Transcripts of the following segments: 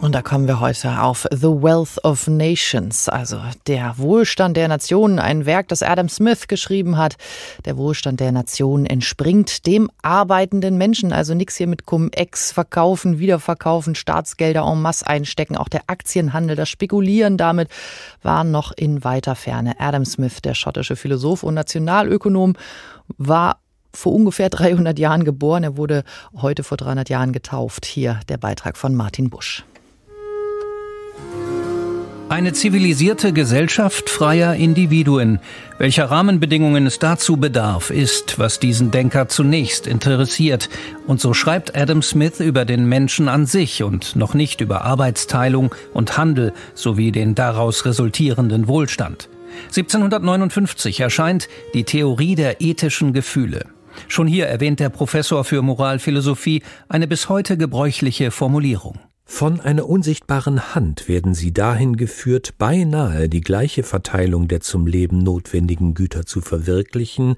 Und da kommen wir heute auf The Wealth of Nations, also der Wohlstand der Nationen, ein Werk, das Adam Smith geschrieben hat. Der Wohlstand der Nationen entspringt dem arbeitenden Menschen, also nichts hier mit Cum-Ex verkaufen, wiederverkaufen, Staatsgelder en masse einstecken, auch der Aktienhandel, das Spekulieren damit war noch in weiter Ferne. Adam Smith, der schottische Philosoph und Nationalökonom, war vor ungefähr 300 Jahren geboren. Er wurde heute vor 300 Jahren getauft. Hier der Beitrag von Martin Busch. Eine zivilisierte Gesellschaft freier Individuen. Welcher Rahmenbedingungen es dazu bedarf, ist, was diesen Denker zunächst interessiert. Und so schreibt Adam Smith über den Menschen an sich und noch nicht über Arbeitsteilung und Handel sowie den daraus resultierenden Wohlstand. 1759 erscheint die Theorie der ethischen Gefühle. Schon hier erwähnt der Professor für Moralphilosophie eine bis heute gebräuchliche Formulierung. Von einer unsichtbaren Hand werden sie dahin geführt, beinahe die gleiche Verteilung der zum Leben notwendigen Güter zu verwirklichen,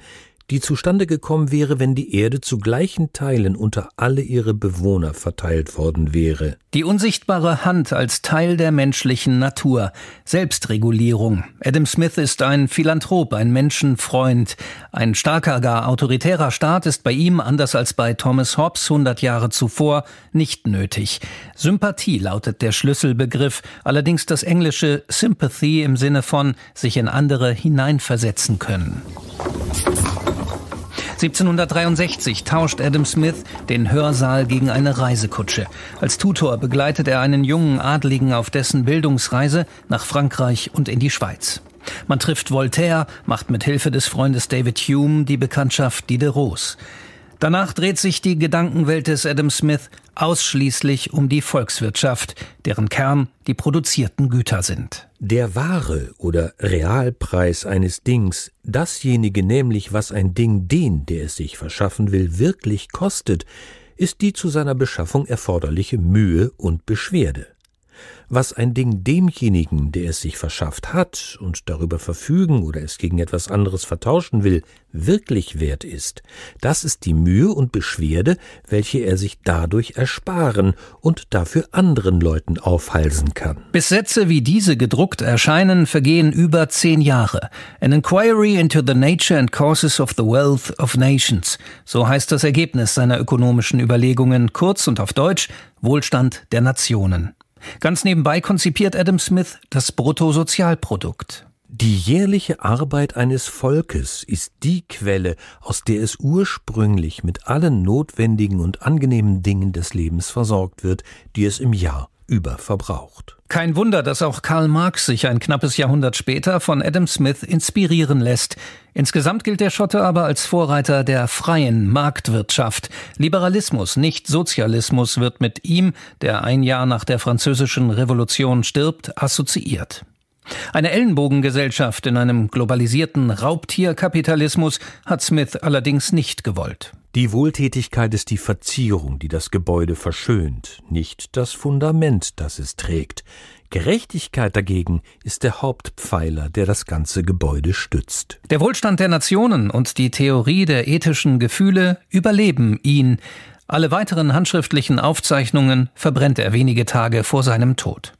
die zustande gekommen wäre, wenn die Erde zu gleichen Teilen unter alle ihre Bewohner verteilt worden wäre. Die unsichtbare Hand als Teil der menschlichen Natur, Selbstregulierung. Adam Smith ist ein Philanthrop, ein Menschenfreund. Ein starker, gar autoritärer Staat ist bei ihm, anders als bei Thomas Hobbes 100 Jahre zuvor, nicht nötig. Sympathie lautet der Schlüsselbegriff, allerdings das englische Sympathy im Sinne von sich in andere hineinversetzen können. 1763 tauscht Adam Smith den Hörsaal gegen eine Reisekutsche. Als Tutor begleitet er einen jungen Adligen auf dessen Bildungsreise nach Frankreich und in die Schweiz. Man trifft Voltaire, macht mit Hilfe des Freundes David Hume die Bekanntschaft Diderots. Danach dreht sich die Gedankenwelt des Adam Smith ausschließlich um die Volkswirtschaft, deren Kern die produzierten Güter sind. Der wahre oder Realpreis eines Dings, dasjenige nämlich, was ein Ding den, der es sich verschaffen will, wirklich kostet, ist die zu seiner Beschaffung erforderliche Mühe und Beschwerde was ein Ding demjenigen, der es sich verschafft hat und darüber verfügen oder es gegen etwas anderes vertauschen will, wirklich wert ist, das ist die Mühe und Beschwerde, welche er sich dadurch ersparen und dafür anderen Leuten aufhalsen kann. Bis Sätze wie diese gedruckt erscheinen, vergehen über zehn Jahre. An Inquiry into the Nature and Causes of the Wealth of Nations. So heißt das Ergebnis seiner ökonomischen Überlegungen, kurz und auf Deutsch Wohlstand der Nationen. Ganz nebenbei konzipiert Adam Smith das Bruttosozialprodukt. Die jährliche Arbeit eines Volkes ist die Quelle, aus der es ursprünglich mit allen notwendigen und angenehmen Dingen des Lebens versorgt wird, die es im Jahr überverbraucht. Kein Wunder, dass auch Karl Marx sich ein knappes Jahrhundert später von Adam Smith inspirieren lässt. Insgesamt gilt der Schotte aber als Vorreiter der freien Marktwirtschaft. Liberalismus, nicht Sozialismus, wird mit ihm, der ein Jahr nach der französischen Revolution stirbt, assoziiert. Eine Ellenbogengesellschaft in einem globalisierten Raubtierkapitalismus hat Smith allerdings nicht gewollt. Die Wohltätigkeit ist die Verzierung, die das Gebäude verschönt, nicht das Fundament, das es trägt. Gerechtigkeit dagegen ist der Hauptpfeiler, der das ganze Gebäude stützt. Der Wohlstand der Nationen und die Theorie der ethischen Gefühle überleben ihn. Alle weiteren handschriftlichen Aufzeichnungen verbrennt er wenige Tage vor seinem Tod.